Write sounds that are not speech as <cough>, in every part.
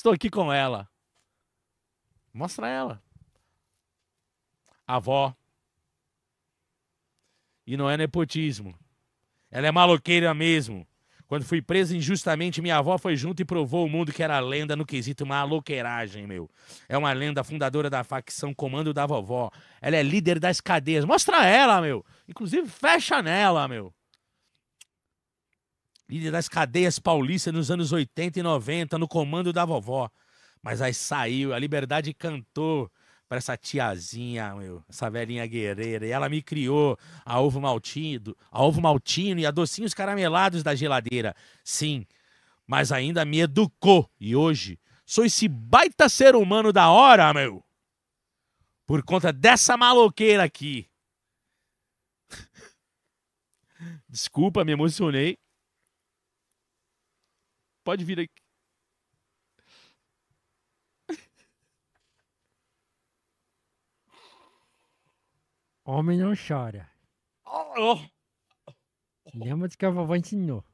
Estou aqui com ela. Mostra ela. avó. E não é nepotismo. Ela é maloqueira mesmo. Quando fui presa injustamente, minha avó foi junto e provou o mundo que era lenda no quesito maloqueiragem, meu. É uma lenda fundadora da facção Comando da Vovó. Ela é líder das cadeias. Mostra ela, meu. Inclusive, fecha nela, meu líder das cadeias paulistas nos anos 80 e 90, no comando da vovó. Mas aí saiu, a liberdade cantou para essa tiazinha, meu, essa velhinha guerreira. E ela me criou a ovo maltino, a ovo maltino e a docinhos caramelados da geladeira. Sim, mas ainda me educou. E hoje sou esse baita ser humano da hora, meu. Por conta dessa maloqueira aqui. <laughs> Desculpa, me emocionei. Pode vir aqui. Homem não chora. Oh, oh. Lembra do que a vovó ensinou.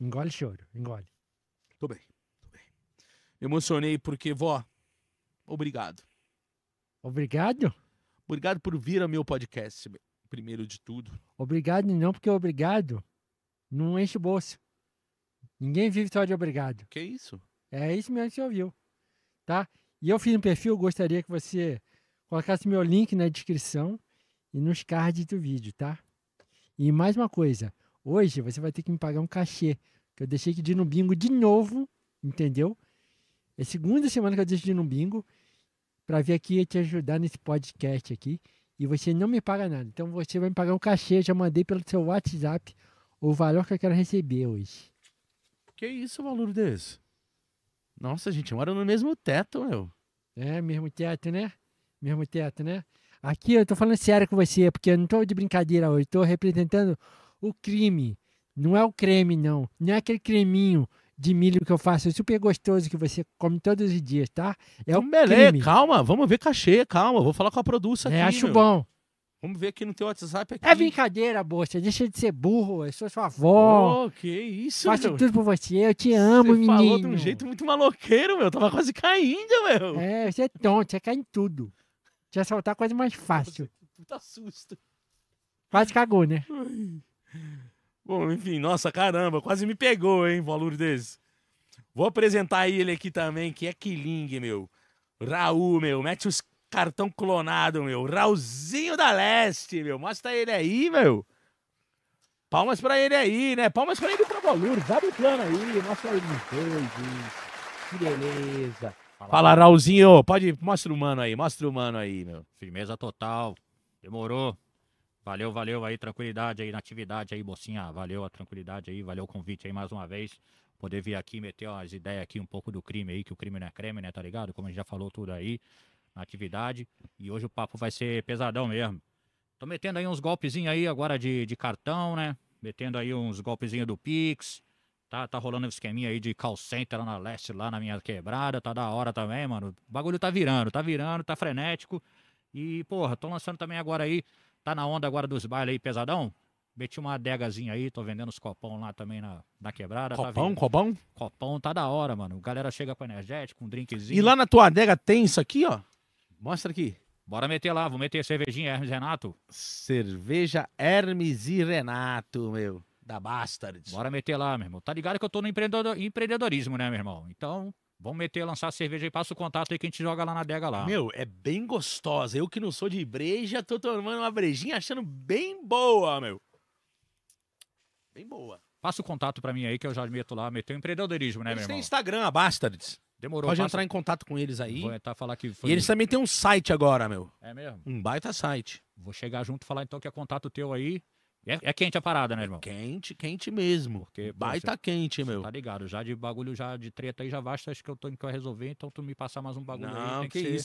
Engole choro, engole. Tô bem, tô bem. Emocionei porque, vó, obrigado. Obrigado? Obrigado por vir ao meu podcast primeiro de tudo. Obrigado não, porque obrigado não enche o bolso. Ninguém vive só de obrigado. Que isso? É isso mesmo que você ouviu, tá? E eu fiz um perfil, gostaria que você colocasse meu link na descrição e nos cards do vídeo, tá? E mais uma coisa, hoje você vai ter que me pagar um cachê, que eu deixei de ir no bingo de novo, entendeu? É segunda semana que eu deixo de ir no bingo para vir aqui e te ajudar nesse podcast aqui e você não me paga nada. Então você vai me pagar um cachê, já mandei pelo seu WhatsApp o valor que eu quero receber hoje. Que isso, valor desse? Nossa, a gente mora no mesmo teto, meu. É, mesmo teto, né? Mesmo teto, né? Aqui eu tô falando sério com você, porque eu não tô de brincadeira hoje, tô representando o crime. Não é o creme, não. Não é aquele creminho de milho que eu faço é super gostoso que você come todos os dias, tá? É o um crime. calma, vamos ver cachê, calma, vou falar com a produção é, aqui. É, acho meu. bom. Vamos ver aqui no teu WhatsApp aqui. É brincadeira, bolsa. Deixa de ser burro. Eu sou sua avó. Oh, que isso, Faço meu. tudo por você. Eu te amo, você menino. Você falou de um jeito muito maloqueiro, meu. Eu tava quase caindo, meu. É, você é tonto. Você cai em tudo. Te assaltar é quase mais fácil. Puta susto. Quase cagou, né? Ai. Bom, enfim, nossa, caramba, quase me pegou, hein, valor desse. Vou apresentar ele aqui também, que é Killing, meu. Raul, meu, mete os cartão clonado, meu. Raulzinho da Leste, meu. Mostra ele aí, meu. Palmas pra ele aí, né? Palmas pra ele e pra Valur. Abre o plano aí, mostra ele nos dois. Que beleza. Fala, Fala Raulzinho. Pode, mostra o mano aí, mostra o mano aí, meu. Firmeza total. Demorou. Valeu, valeu aí, tranquilidade aí, natividade aí, mocinha. Valeu a tranquilidade aí, valeu o convite aí mais uma vez. Poder vir aqui meter umas ideias aqui um pouco do crime aí, que o crime não é creme, né, tá ligado? Como a gente já falou tudo aí, natividade. E hoje o papo vai ser pesadão mesmo. Tô metendo aí uns golpezinhos aí agora de, de cartão, né? Metendo aí uns golpezinhos do Pix. Tá, tá rolando um esqueminha aí de call center lá na leste, lá na minha quebrada. Tá da hora também, mano. O bagulho tá virando, tá virando, tá frenético. E, porra, tô lançando também agora aí Tá na onda agora dos bailes aí, pesadão? Meti uma adegazinha aí, tô vendendo os copão lá também na, na quebrada. Tá copão, tá copão? Copão tá da hora, mano. Galera chega com energético, um drinkzinho. E lá na tua adega tem isso aqui, ó? Mostra aqui. Bora meter lá, vou meter cervejinha Hermes Renato. Cerveja Hermes e Renato, meu. Da Bastards. Bora meter lá, meu irmão. Tá ligado que eu tô no empreendedorismo, né, meu irmão? Então, Vamos meter, lançar a cerveja aí, passa o contato aí que a gente joga lá na adega lá. Meu, é bem gostosa. Eu que não sou de breja, tô tomando uma brejinha achando bem boa, meu. Bem boa. Passa o contato para mim aí que eu já meto lá, meteu empreendedorismo, né, eles meu irmão? Tem Instagram, a Bastards. Demorou. Pode passa... entrar em contato com eles aí. Vou tentar falar que foi... E eles também têm um site agora, meu. É mesmo? Um baita site. Vou chegar junto e falar então que é contato teu aí. É, é, quente a parada, né, é irmão? Quente, quente mesmo. Porque, pô, Baita você, quente, meu. Tá ligado? Já de bagulho, já de treta aí, já basta, acho que eu tô indo pra resolver, então tu me passar mais um bagulho Não, aí. Não que, que ser. isso.